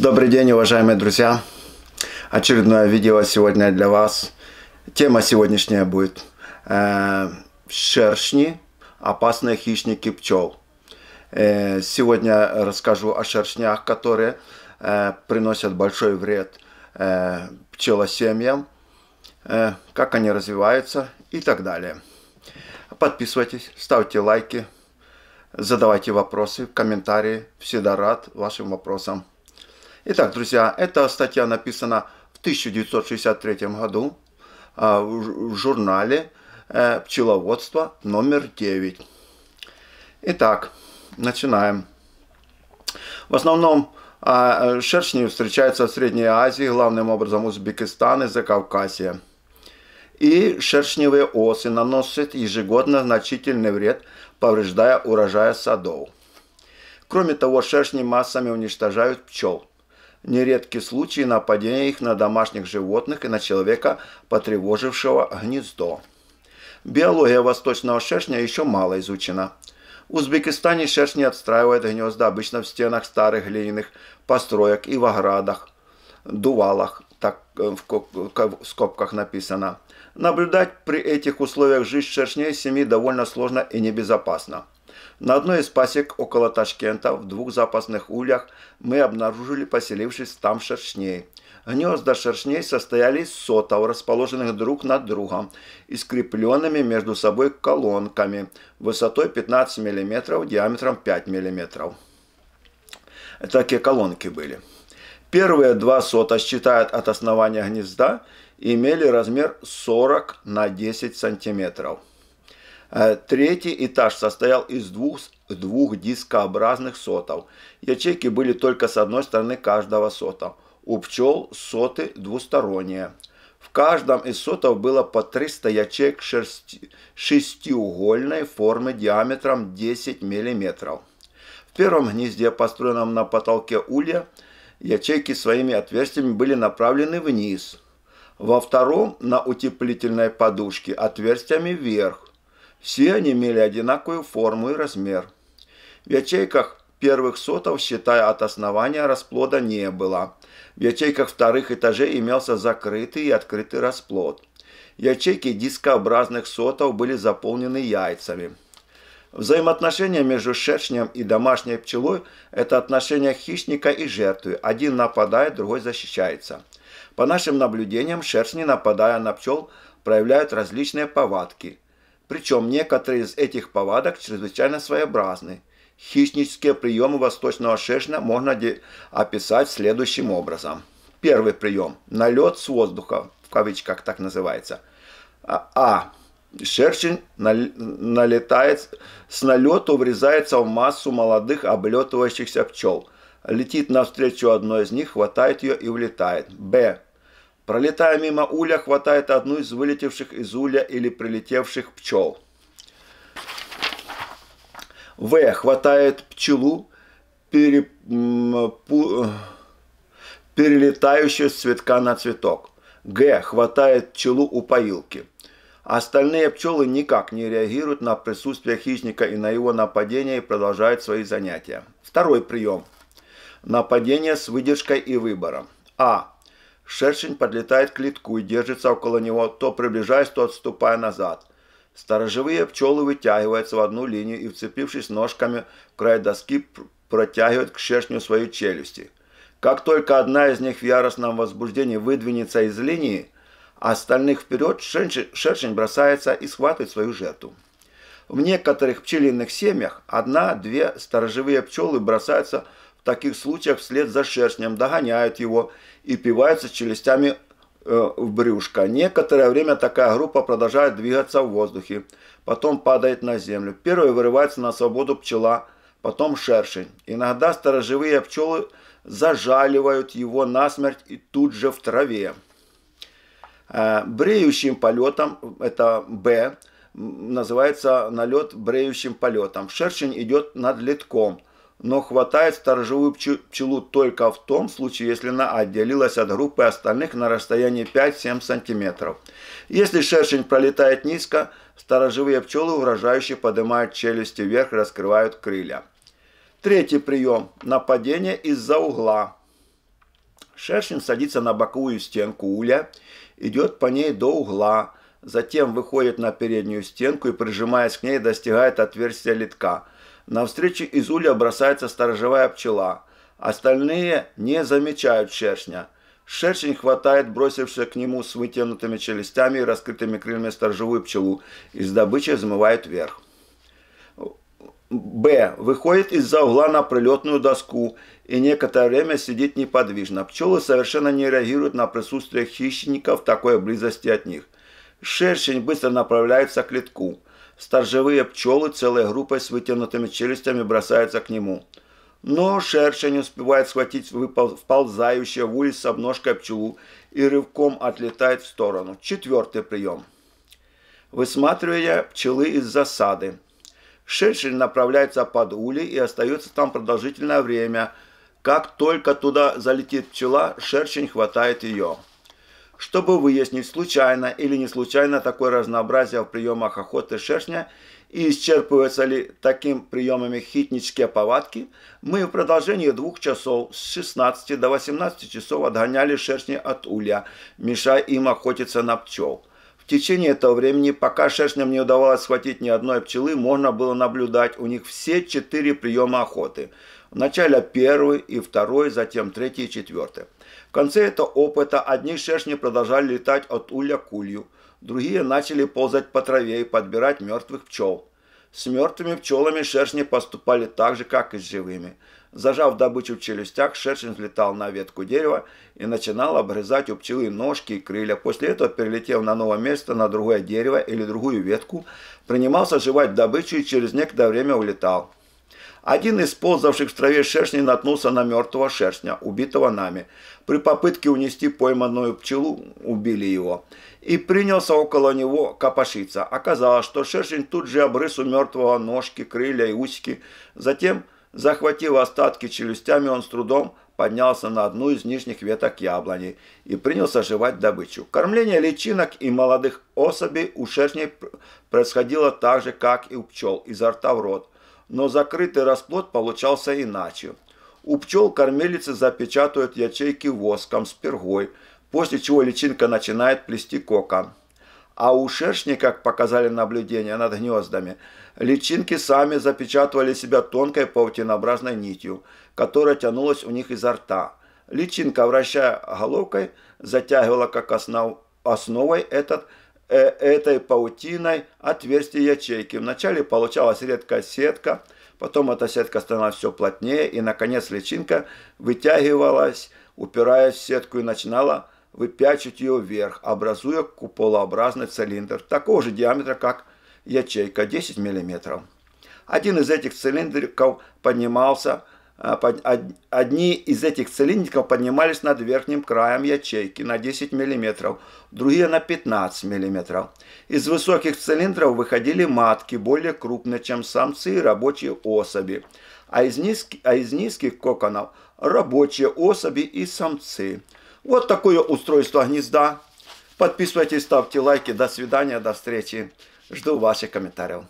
Добрый день, уважаемые друзья! Очередное видео сегодня для вас. Тема сегодняшняя будет э, «Шершни. Опасные хищники пчел». Э, сегодня расскажу о шершнях, которые э, приносят большой вред э, пчелосемьям, э, как они развиваются и так далее. Подписывайтесь, ставьте лайки, задавайте вопросы, комментарии. Всегда рад вашим вопросам. Итак, друзья, эта статья написана в 1963 году а, в журнале э, «Пчеловодство номер 9». Итак, начинаем. В основном а, шершни встречаются в Средней Азии, главным образом Узбекистан и Закавказье. И шершневые осы наносят ежегодно значительный вред, повреждая урожай садов. Кроме того, шершни массами уничтожают пчел нередки случаи нападения их на домашних животных и на человека, потревожившего гнездо. Биология восточного шершня еще мало изучена. В Узбекистане шершни отстраивают гнезда обычно в стенах старых глиняных построек и в оградах, дувалах, так э, в скобках написано. Наблюдать при этих условиях жизнь шершней семьи довольно сложно и небезопасно. На одной из пасек около Ташкента в двух запасных ульях мы обнаружили поселившись там шершней. Гнезда шершней состояли из сотов, расположенных друг над другом и скрепленными между собой колонками высотой 15 мм, диаметром 5 мм. Такие колонки были. Первые два сота, считают от основания гнезда, имели размер 40 на 10 сантиметров. Третий этаж состоял из двух, двух дискообразных сотов. Ячейки были только с одной стороны каждого сота. У пчел соты двусторонние. В каждом из сотов было по 300 ячеек шерсти, шестиугольной формы диаметром 10 мм. В первом гнезде, построенном на потолке улья, ячейки своими отверстиями были направлены вниз. Во втором, на утеплительной подушке, отверстиями вверх. Все они имели одинаковую форму и размер. В ячейках первых сотов, считая от основания, расплода не было. В ячейках вторых этажей имелся закрытый и открытый расплод. Ячейки дискообразных сотов были заполнены яйцами. Взаимоотношения между шершнем и домашней пчелой – это отношения хищника и жертвы. Один нападает, другой защищается. По нашим наблюдениям, шершни, нападая на пчел, проявляют различные повадки – причем некоторые из этих повадок чрезвычайно своеобразны. Хищнические приемы восточного шершня можно описать следующим образом. Первый прием – налет с воздуха, в кавычках так называется. А. а шершень налетает с налету, врезается в массу молодых облетывающихся пчел. Летит навстречу одной из них, хватает ее и улетает. Б. Пролетая мимо уля, хватает одну из вылетевших из уля или прилетевших пчел. В. Хватает пчелу, пере... пу... перелетающую с цветка на цветок. Г. Хватает пчелу у поилки. Остальные пчелы никак не реагируют на присутствие хищника и на его нападение и продолжают свои занятия. Второй прием. Нападение с выдержкой и выбором. А. Шершень подлетает к литку и держится около него, то приближаясь, то отступая назад. Сторожевые пчелы вытягиваются в одну линию и, вцепившись ножками в край доски, протягивают к шершню свои челюсти. Как только одна из них в яростном возбуждении выдвинется из линии, а остальных вперед, шершень бросается и схватывает свою жертву. В некоторых пчелиных семьях одна-две сторожевые пчелы бросаются в таких случаях вслед за шершнем, догоняют его и пиваются челюстями э, в брюшко. Некоторое время такая группа продолжает двигаться в воздухе, потом падает на землю. Первой вырывается на свободу пчела, потом шершень. Иногда сторожевые пчелы зажаливают его насмерть и тут же в траве. Э, бреющим полетом, это Б, называется налет бреющим полетом. Шершень идет над литком – но хватает сторожевую пчелу только в том случае, если она отделилась от группы остальных на расстоянии 5-7 см. Если шершень пролетает низко, сторожевые пчелы угрожающе поднимают челюсти вверх и раскрывают крылья. Третий прием – нападение из-за угла. Шершень садится на боковую стенку уля, идет по ней до угла, затем выходит на переднюю стенку и, прижимаясь к ней, достигает отверстия литка – Навстречу из улья бросается сторожевая пчела. Остальные не замечают шершня. Шершень хватает бросившуюся к нему с вытянутыми челюстями и раскрытыми крыльями сторожевую пчелу и с добычей взмывает вверх. Б. Выходит из-за угла на прилетную доску и некоторое время сидит неподвижно. Пчелы совершенно не реагируют на присутствие хищников в такой близости от них. Шершень быстро направляется к литку. Сторжевые пчелы, целой группой с вытянутыми челюстями бросаются к нему. Но шершень успевает схватить вползающую в улиц с обножкой пчелу и рывком отлетает в сторону. Четвертый прием. Высматривая пчелы из засады. Шершень направляется под улей и остается там продолжительное время. Как только туда залетит пчела, шершень хватает ее чтобы выяснить, случайно или не случайно такое разнообразие в приемах охоты шершня и исчерпываются ли таким приемами хитнические повадки, мы в продолжении двух часов с 16 до 18 часов отгоняли шершни от улья, мешая им охотиться на пчел. В течение этого времени, пока шершням не удавалось схватить ни одной пчелы, можно было наблюдать у них все четыре приема охоты – Вначале первый и второй, затем третий и четвертый. В конце этого опыта одни шершни продолжали летать от улья к улью, другие начали ползать по траве и подбирать мертвых пчел. С мертвыми пчелами шершни поступали так же, как и с живыми. Зажав добычу в челюстях, шершень взлетал на ветку дерева и начинал обрезать у пчелы ножки и крылья. После этого, перелетев на новое место, на другое дерево или другую ветку, принимался жевать добычу и через некоторое время улетал. Один из ползавших в траве шершней наткнулся на мертвого шершня, убитого нами. При попытке унести пойманную пчелу убили его. И принялся около него копошиться. Оказалось, что шершень тут же обрыс у мертвого ножки, крылья и усики. Затем, захватив остатки челюстями, он с трудом поднялся на одну из нижних веток яблони и принялся жевать добычу. Кормление личинок и молодых особей у шершней происходило так же, как и у пчел, изо рта в рот но закрытый расплод получался иначе. У пчел кормилицы запечатывают ячейки воском с пергой, после чего личинка начинает плести кокон. А у шершней, как показали наблюдения над гнездами, личинки сами запечатывали себя тонкой паутинообразной нитью, которая тянулась у них изо рта. Личинка, вращая головкой, затягивала как основ... основой этот Э, этой паутиной отверстий ячейки. Вначале получалась редкая сетка, потом эта сетка становилась все плотнее, и, наконец, личинка вытягивалась, упираясь в сетку и начинала выпячивать ее вверх, образуя куполообразный цилиндр такого же диаметра, как ячейка, 10 мм. Один из этих цилиндриков поднимался а, одни из этих цилиндриков поднимались над верхним краем ячейки на 10 мм, другие на 15 мм. Из высоких цилиндров выходили матки, более крупные, чем самцы и рабочие особи, а из, низких, а из низких коконов – рабочие особи и самцы. Вот такое устройство гнезда. Подписывайтесь, ставьте лайки. До свидания, до встречи. Жду ваших комментариев.